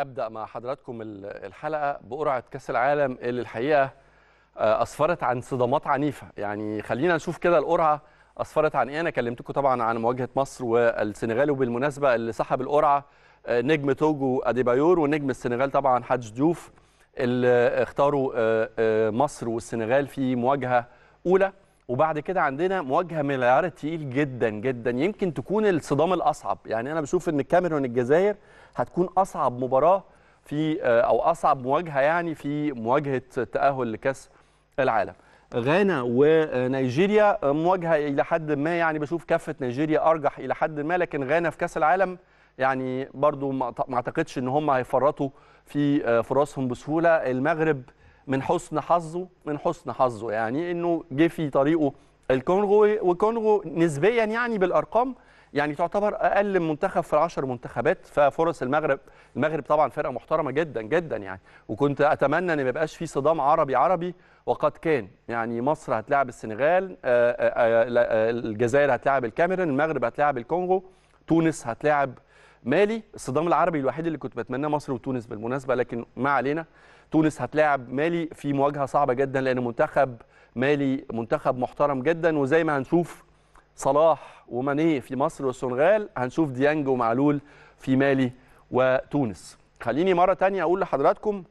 ابدا مع حضراتكم الحلقه بقرعه كاس العالم اللي الحقيقه آه، اسفرت عن صدمات عنيفه يعني خلينا نشوف كده القرعه اسفرت عن ايه انا كلمتكم طبعا عن مواجهه مصر والسنغال وبالمناسبه اللي سحب القرعه آه، نجم توجو اديبايور ونجم السنغال طبعا حاج ديوف اللي اختاروا آه، مصر والسنغال في مواجهه اولى وبعد كده عندنا مواجهه من العيار تقيل جدا جدا يمكن تكون الصدام الاصعب يعني انا بشوف ان الكاميرون الجزائر هتكون اصعب مباراه في آه، او اصعب مواجهه يعني في مواجهه تاهل لكاس العالم غانا ونيجيريا آه، مواجهه الى حد ما يعني بشوف كفه نيجيريا ارجح الى حد ما لكن غانا في كاس العالم يعني برضو ما اعتقدش ان هم هيفرطوا في آه، فرصهم بسهوله المغرب من حسن حظه من حسن حظه يعني انه جه في طريقه الكونغو وكونغو نسبيا يعني بالارقام يعني تعتبر اقل منتخب في العشر منتخبات ففرص المغرب المغرب طبعا فرقه محترمه جدا جدا يعني وكنت اتمنى ان ما يبقاش في صدام عربي عربي وقد كان يعني مصر هتلاعب السنغال آه، آه، آه، الجزائر هتلاعب الكاميرون المغرب هتلاعب الكونغو تونس هتلاعب مالي الصدام العربي الوحيد اللي كنت بتمناه مصر وتونس بالمناسبه لكن ما علينا تونس هتلاعب مالي في مواجهه صعبه جدا لان منتخب مالي منتخب محترم جدا وزي ما هنشوف صلاح ومانيه في مصر والسنغال هنشوف ديانج ومعلول في مالي وتونس خليني مره تانية اقول لحضراتكم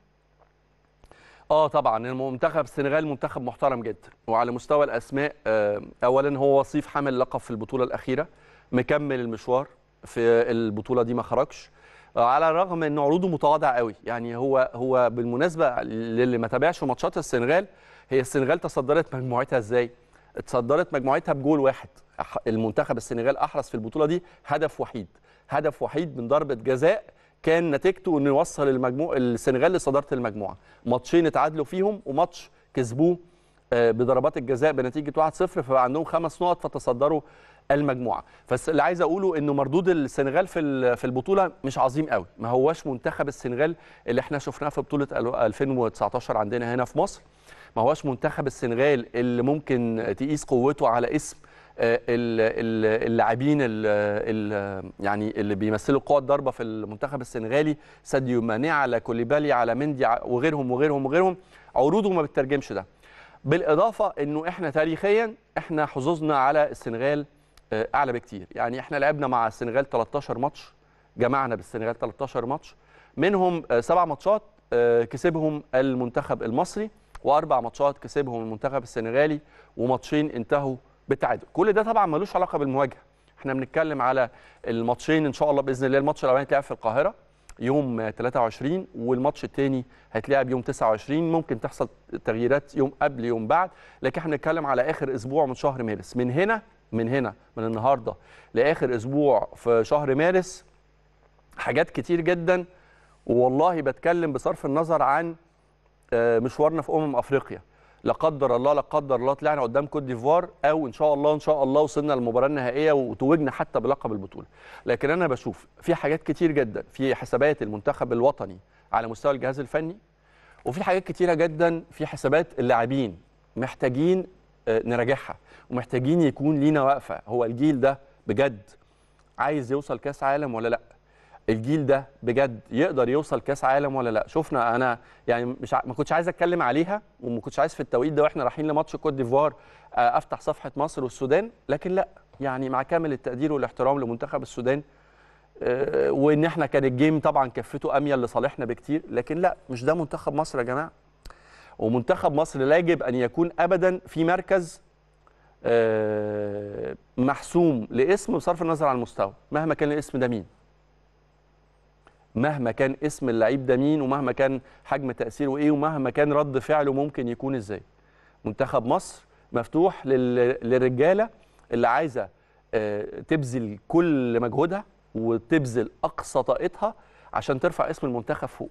اه طبعا المنتخب السنغال منتخب محترم جدا وعلى مستوى الاسماء آه، اولا هو وصيف حامل لقب في البطوله الاخيره مكمل المشوار في البطوله دي ما خرجش على الرغم ان عروضه متواضع قوي يعني هو هو بالمناسبه للي ما تابعش ماتشات السنغال هي السنغال تصدرت مجموعتها ازاي اتصدرت مجموعتها بجول واحد المنتخب السنغال احرز في البطوله دي هدف وحيد هدف وحيد من ضربه جزاء كان نتيجته انه يوصل المجموع السنغال لصداره المجموعه ماتشين اتعادلوا فيهم وماتش كسبوه آه، بضربات الجزاء بنتيجه 1-0 فبقى عندهم خمس نقط فتصدروا المجموعه فاللي عايز اقوله انه مردود السنغال في في البطوله مش عظيم قوي ما هواش منتخب السنغال اللي احنا شفناه في بطوله 2019 عندنا هنا في مصر ما هواش منتخب السنغال اللي ممكن تقيس قوته على اسم آه، اللاعبين يعني اللي بيمثلوا قوة الضربه في المنتخب السنغالي ساديو ماني على كوليبالي على مندي وغيرهم وغيرهم وغيرهم عروضه ما بتترجمش ده بالإضافة أنه إحنا تاريخيا إحنا حظوظنا على السنغال آه، اعلى بكتير يعني احنا لعبنا مع السنغال 13 ماتش جمعنا بالسنغال 13 ماتش منهم آه، سبع ماتشات آه، كسبهم المنتخب المصري واربع ماتشات كسبهم المنتخب السنغالي وماتشين انتهوا بالتعادل كل ده طبعا ملوش علاقه بالمواجهه احنا بنتكلم على الماتشين ان شاء الله باذن الله الماتش الاولاني هيتلعب في القاهره يوم 23 والماتش الثاني هيتلعب يوم 29 ممكن تحصل تغييرات يوم قبل يوم بعد لكن احنا بنتكلم على اخر اسبوع من شهر مارس من هنا من هنا من النهارده لاخر اسبوع في شهر مارس حاجات كتير جدا والله بتكلم بصرف النظر عن آه، مشوارنا في امم افريقيا لا قدر الله لا قدر الله طلعنا قدام كوت ديفوار او ان شاء الله ان شاء الله وصلنا للمباراه النهائيه وتوجنا حتى بلقب البطوله لكن انا بشوف في حاجات كتير جدا في حسابات المنتخب الوطني على مستوى الجهاز الفني وفي حاجات كتيره جدا في حسابات اللاعبين محتاجين آه، نراجعها ومحتاجين يكون لينا وقفه هو الجيل ده بجد عايز يوصل كاس عالم ولا لا الجيل ده بجد يقدر يوصل كاس عالم ولا لا شفنا انا يعني مش ع... ما كنتش عايز اتكلم عليها وما كنتش عايز في التوقيت ده واحنا رايحين لماتش كوت ديفوار آه، افتح صفحه مصر والسودان لكن لا يعني مع كامل التقدير والاحترام لمنتخب السودان آه، وان احنا كان الجيم طبعا كفته اميل لصالحنا بكتير لكن لا مش ده منتخب مصر يا جماعه ومنتخب مصر لا يجب ان يكون ابدا في مركز آه، محسوم لاسم بصرف النظر عن المستوى مهما كان الاسم ده مين مهما كان اسم اللعيب ده مين ومهما كان حجم تاثيره ايه ومهما كان رد فعله ممكن يكون ازاي منتخب مصر مفتوح للرجاله اللي عايزه آه، تبذل كل مجهودها وتبذل اقصى طاقتها عشان ترفع اسم المنتخب فوق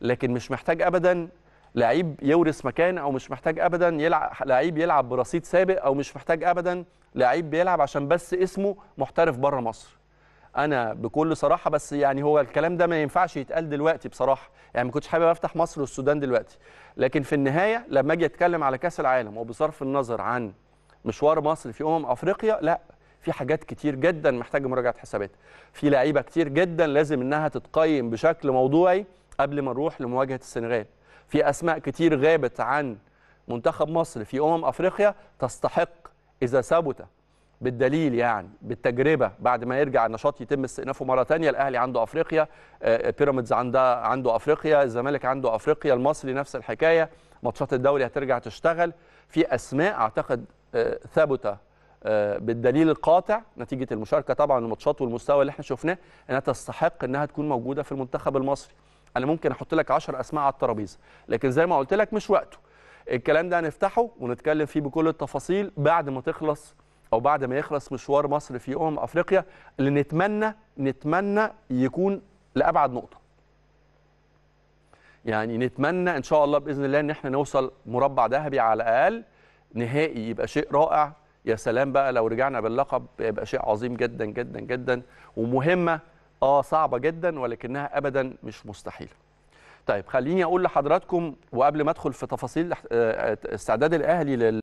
لكن مش محتاج ابدا لعيب يورث مكان او مش محتاج ابدا يلعب لعيب يلعب برصيد سابق او مش محتاج ابدا لعيب بيلعب عشان بس اسمه محترف بره مصر انا بكل صراحه بس يعني هو الكلام ده ما ينفعش يتقال دلوقتي بصراحه يعني ما كنتش حابب افتح مصر والسودان دلوقتي لكن في النهايه لما اجي اتكلم على كاس العالم وبصرف النظر عن مشوار مصر في امم افريقيا لا في حاجات كتير جدا محتاجه مراجعه حسابات في لعيبه كتير جدا لازم انها تتقيم بشكل موضوعي قبل ما نروح لمواجهه السنغال في اسماء كتير غابت عن منتخب مصر في امم افريقيا تستحق اذا ثبت بالدليل يعني بالتجربه بعد ما يرجع النشاط يتم استئنافه مره ثانيه الاهلي عنده افريقيا آه، بيراميدز عنده عنده افريقيا الزمالك عنده افريقيا المصري نفس الحكايه ماتشات الدوري هترجع تشتغل في اسماء اعتقد آه، ثابته آه، بالدليل القاطع نتيجه المشاركه طبعا الماتشات والمستوى اللي احنا شفناه انها تستحق انها تكون موجوده في المنتخب المصري انا ممكن احط لك 10 اسماء على الترابيزه لكن زي ما قلت لك مش وقته الكلام ده هنفتحه ونتكلم فيه بكل التفاصيل بعد ما تخلص او بعد ما يخلص مشوار مصر في امم افريقيا اللي نتمنى نتمنى يكون لابعد نقطه يعني نتمنى ان شاء الله باذن الله ان احنا نوصل مربع ذهبي على الاقل نهائي يبقى شيء رائع يا سلام بقى لو رجعنا باللقب يبقى شيء عظيم جدا جدا جدا ومهمه اه صعبه جدا ولكنها ابدا مش مستحيله طيب خليني اقول لحضراتكم وقبل ما ادخل في تفاصيل آه، استعداد الاهلي لل